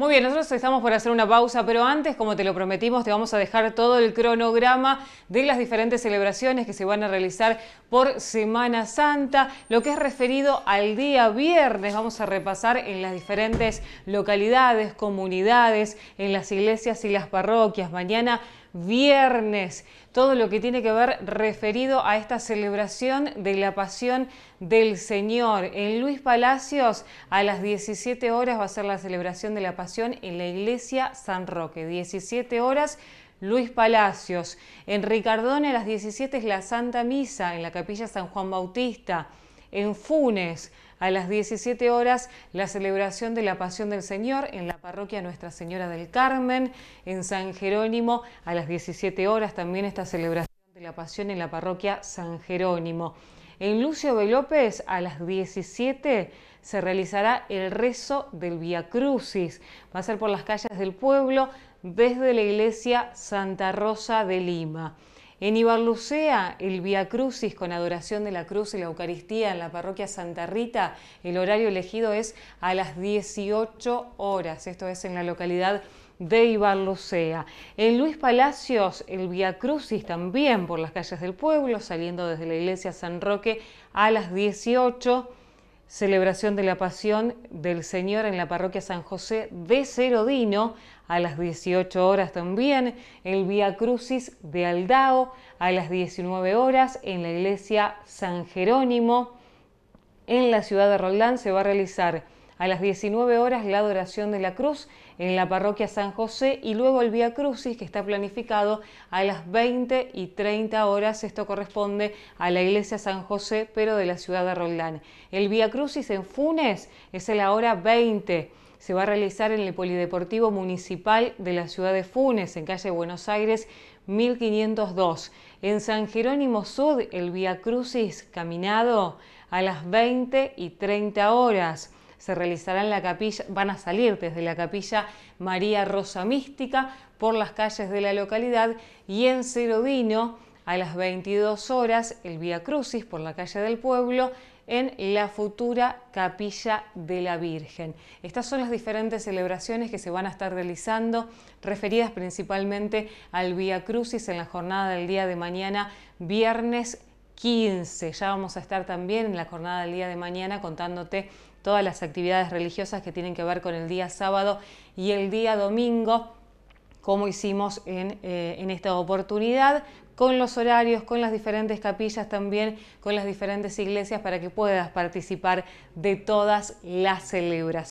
Muy bien, nosotros estamos por hacer una pausa, pero antes, como te lo prometimos, te vamos a dejar todo el cronograma de las diferentes celebraciones que se van a realizar por Semana Santa, lo que es referido al día viernes. Vamos a repasar en las diferentes localidades, comunidades, en las iglesias y las parroquias. Mañana viernes, todo lo que tiene que ver referido a esta celebración de la pasión del Señor. En Luis Palacios a las 17 horas va a ser la celebración de la pasión en la iglesia San Roque. 17 horas. Luis Palacios. En Ricardone a las 17 es la Santa Misa en la Capilla San Juan Bautista en Funes. A las 17 horas, la celebración de la Pasión del Señor en la parroquia Nuestra Señora del Carmen, en San Jerónimo. A las 17 horas también esta celebración de la Pasión en la parroquia San Jerónimo. En Lucio de López, a las 17 se realizará el rezo del Via Crucis. Va a ser por las calles del pueblo desde la iglesia Santa Rosa de Lima. En Ibarlucea, el Via Crucis con adoración de la cruz y la Eucaristía en la parroquia Santa Rita. El horario elegido es a las 18 horas. Esto es en la localidad de Ibarlucea. En Luis Palacios, el Via Crucis también por las calles del pueblo, saliendo desde la iglesia San Roque a las 18 celebración de la pasión del Señor en la parroquia San José de Cerodino a las 18 horas también, el Vía Crucis de Aldao a las 19 horas en la iglesia San Jerónimo. En la ciudad de Roldán se va a realizar a las 19 horas la adoración de la cruz en la parroquia San José y luego el Vía Crucis que está planificado a las 20 y 30 horas. Esto corresponde a la iglesia San José, pero de la ciudad de Roldán. El Vía Crucis en Funes es a la hora 20 se va a realizar en el Polideportivo Municipal de la ciudad de Funes, en calle Buenos Aires 1502. En San Jerónimo Sud, el Vía Crucis caminado a las 20 y 30 horas se realizará en la capilla, van a salir desde la capilla María Rosa Mística por las calles de la localidad y en Cerodino a las 22 horas el Vía Crucis por la calle del pueblo en la futura capilla de la Virgen. Estas son las diferentes celebraciones que se van a estar realizando, referidas principalmente al Vía Crucis en la jornada del día de mañana, viernes 15. Ya vamos a estar también en la jornada del día de mañana contándote todas las actividades religiosas que tienen que ver con el día sábado y el día domingo, como hicimos en, eh, en esta oportunidad, con los horarios, con las diferentes capillas también, con las diferentes iglesias, para que puedas participar de todas las celebraciones.